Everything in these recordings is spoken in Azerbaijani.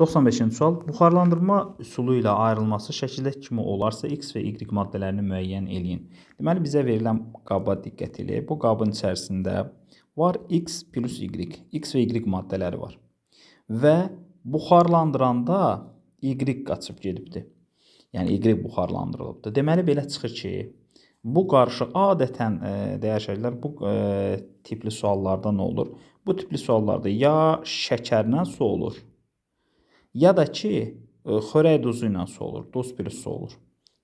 95-ci sual. Buxarlandırma üsulu ilə ayrılması şəkildə kimi olarsa x və y maddələrini müəyyən eləyin. Deməli bizə verilən qaba diqqət eləyək. Bu qabın içərisində var x plus y. x və y maddələri var. Və buxarlandıranda y qaçıb gedibdi. Yəni y buxarlandırılıbdı. Deməli belə çıxır ki, bu qarşı adətən e, dəyişərlər bu e, tipli suallarda nə olur? Bu tipli suallarda ya şəkərlə su olur ya da ki e, xörək duzu ilə su olur, duz bir su olur.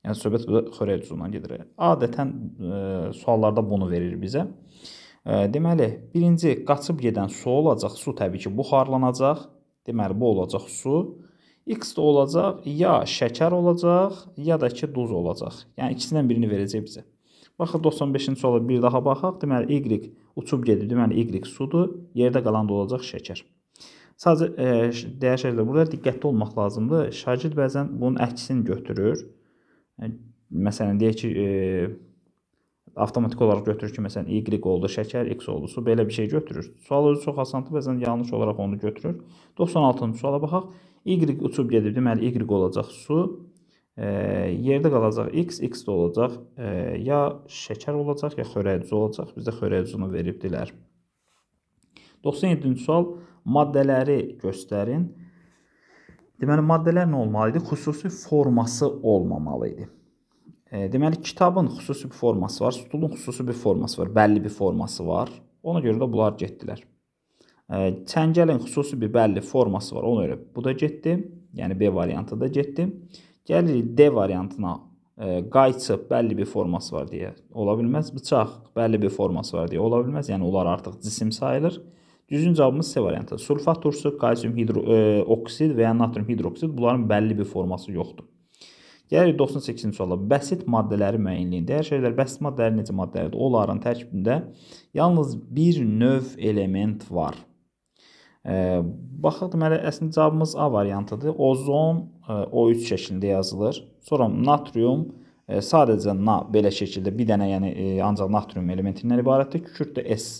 Yəni söhbət xörək duzu ilə gedir. Adətən e, suallarda bunu verir bizə. E, deməli, birinci qaçıb gedən su olacaq, su təbii ki, buxarlanacaq. Deməli, bu olacaq su. X də olacaq, ya şəkər olacaq, ya da ki, duz olacaq. Yəni ikisindən birini verəcək bizə. Baxın 95-ci suala bir daha baxaq. Deməli, Y uçub gedir. Deməli, Y sudur. Yerdə qalan da olacaq şəkər. Sadəcə e, dəyər şagirdlər burada diqqətli olmaq lazımdır. Şagird bəzən bunun əksini götürür. E, məsələn, deyək ki, e, avtomatik olaraq götürür ki, məsələn, y oldu şəkər, x oldu su, belə bir şey götürür. Sual özü çox asandır, bəzən yanlış olaraq onu götürür. 96-cı suala baxaq. Y uçub gedib, deməli y olacaq su, e, yerdə qalacaq x, x də olacaq e, ya şəkər olacaq, ya xörəyici olacaq. Bizdə xörəyicini veribdilər. 97-ci sual maddələri göstərin. Deməli, maddələr nə olmalı idi? Xüsusi forması olmamalı idi. E, deməli, kitabın xüsusi bir forması var, stulun xüsusi bir forması var, bəlli bir forması var. Ona görə də bunlar getdilər. E, çəngəlin xüsusi bir bəlli forması var, ona görə bu da getdi. Yəni B variantı da getdi. Gəlirik D variantına. E, qayçı bəlli bir forması var deyə ola bilməz. Bıçaq bəlli bir forması var deyə ola bilməz. Yəni onlar artıq cisim sayılır. Düzgün cavabımız C variantı. Sulfat turşusu, kalsium hidro e, oksid və ya natrium hidroksid bunların bəlli bir forması yoxdur. Gəlirik 98-ci suala. Bəsit maddələri müəyyinliyində hər şeylər bəsit maddələri necə maddələrdir? Onların tərkibində yalnız bir növ element var. E, Baxaq deməli əslində cavabımız A variantıdır. Ozon e, O3 şəklində yazılır. Sonra natrium e, sadəcə na belə şəkildə bir dənə yəni e, ancaq natrium elementindən ibarətdir. Kükürt də S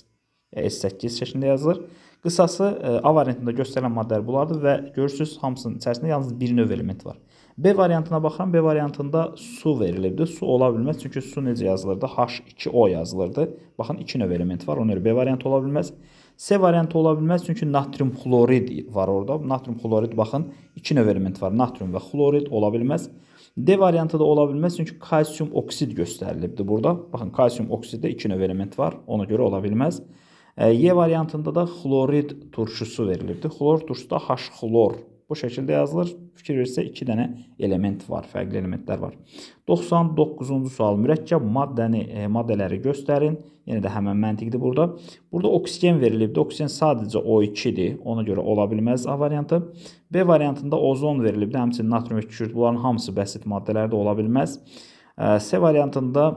E, S8 şəklində yazılır. Qısası e, A variantında göstərilən maddələr bunlardır və görürsüz hamısının içərisində yalnız bir növ element var. B variantına baxıram. B variantında su verilibdi. Su ola bilməz çünki su necə yazılırdı? H2O yazılırdı. Baxın 2 növ element var. Ona görə B variantı ola bilməz. C variantı ola bilməz çünki natrium xlorid var orada. Natrium xlorid baxın 2 növ element var. Natrium və xlorid ola bilməz. D variantı da ola bilməz çünki kalsium oksid göstərilibdi burada. Baxın kalsium oksiddə 2 növ element var. Ona görə ola bilməz. Y variantında da xlorid turşusu verilibdir. Xlor turşusu da H-xlor. Bu şəkildə yazılır. Fikir versə 2 dənə element var, fərqli elementlər var. 99-cu sual mürəkkəb maddəni e, maddələri göstərin. Yenə də həmin məntiqdir burada. Burada oksigen verilibdir. Oksigen sadəcə O2-dir. Ona görə ola bilməz A variantı. B variantında ozon verilibdir. Həmçinin natrium və kükürt. Bunların hamısı bəsit maddələrdə ola bilməz. C variantında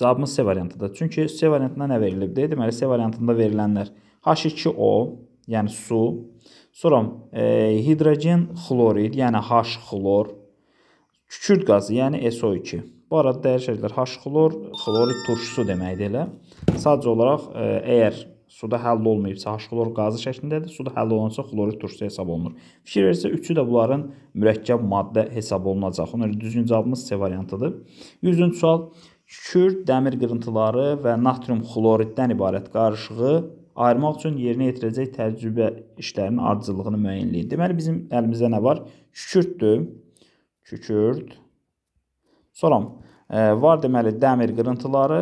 Cavabımız C variantıdır. Çünki C variantında nə verilibdir? Deməli, C variantında verilənlər H2O, yəni su, sonra e, hidrogen xlorid, yəni H-xlor, kükürt qazı, yəni SO2. Bu arada dəyişəklər H-xlor, xlorid turşusu deməkdir elə. Sadəcə olaraq, e, əgər suda həll olmayıbsa, H-xlor qazı şəklindədir, suda həll olunsa xlorid turşusu hesab olunur. Fikir versə, üçü də bunların mürəkkəb maddə hesab olunacaq. Ona görə düzgün cavabımız C variantıdır. 100-cü sual kükür, dəmir qırıntıları və natrium xloriddən ibarət qarışığı ayırmaq üçün yerinə yetirəcək təcrübə işlərinin ardıcıllığını müəyyənləyin. Deməli bizim əlimizdə nə var? Kükürddür. Kükürd. Sonra e, var deməli dəmir qırıntıları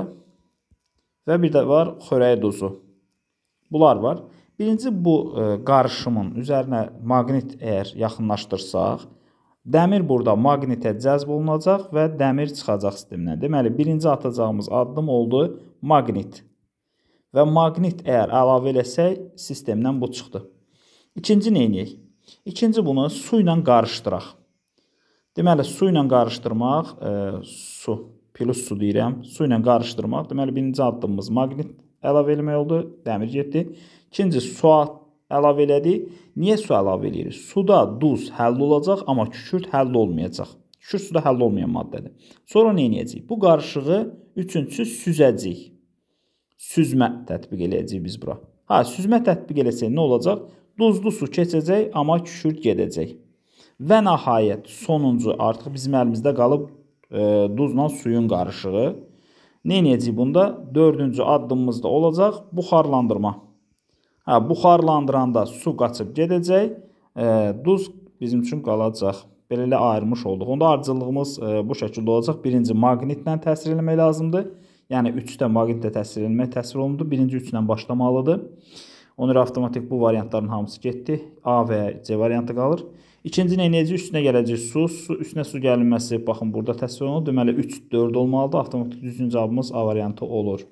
və bir də var xörək duzu. Bunlar var. Birinci bu ə, e, qarışımın üzərinə maqnit əgər yaxınlaşdırsaq, Dəmir burada maqnitə cəzb olunacaq və dəmir çıxacaq sistemdən. Deməli, birinci atacağımız addım oldu maqnit. Və maqnit əgər əlavə eləsək, sistemdən bu çıxdı. İkinci nə edək? İkinci bunu su ilə qarışdıraq. Deməli, su ilə qarışdırmaq, e, su, plus su deyirəm, su ilə qarışdırmaq. Deməli, birinci addımımız maqnit əlavə eləmək oldu, dəmir getdi. İkinci su at əlavə elədi. Niyə su əlavə eləyirik? Suda duz həll olacaq, amma kükürt həll olmayacaq. Kükürt suda həll olmayan maddədir. Sonra nə edəcəyik? Bu qarışığı üçüncüsü süzəcəyik. Süzmə tətbiq eləyəcəyik biz bura. Hə, süzmə tətbiq eləsək nə olacaq? Duzlu su keçəcək, amma kükürt gedəcək. Və nəhayət sonuncu artıq bizim əlimizdə qalıb e, duzla suyun qarışığı. Nə edəcəyik bunda? 4-cü addımımız da olacaq buxarlandırma. Hə, buxarlandıranda su qaçıb gedəcək, e, duz bizim üçün qalacaq. Belələ ayırmış olduq. Onda ardıcıllığımız e, bu şəkildə olacaq. Birinci maqnitlə təsir eləmək lazımdır. Yəni 3-də maqnitlə təsir eləmək təsir olundu. Birinci 3-lə başlamalıdır. Ona görə avtomatik bu variantların hamısı getdi. A və C variantı qalır. İkinci nə edəcək? Üstünə gələcək su. su üstünə su gəlinməsi baxın burada təsvir olunur. Deməli 3 4 olmalıdır. Avtomatik düzgün cavabımız A variantı olur.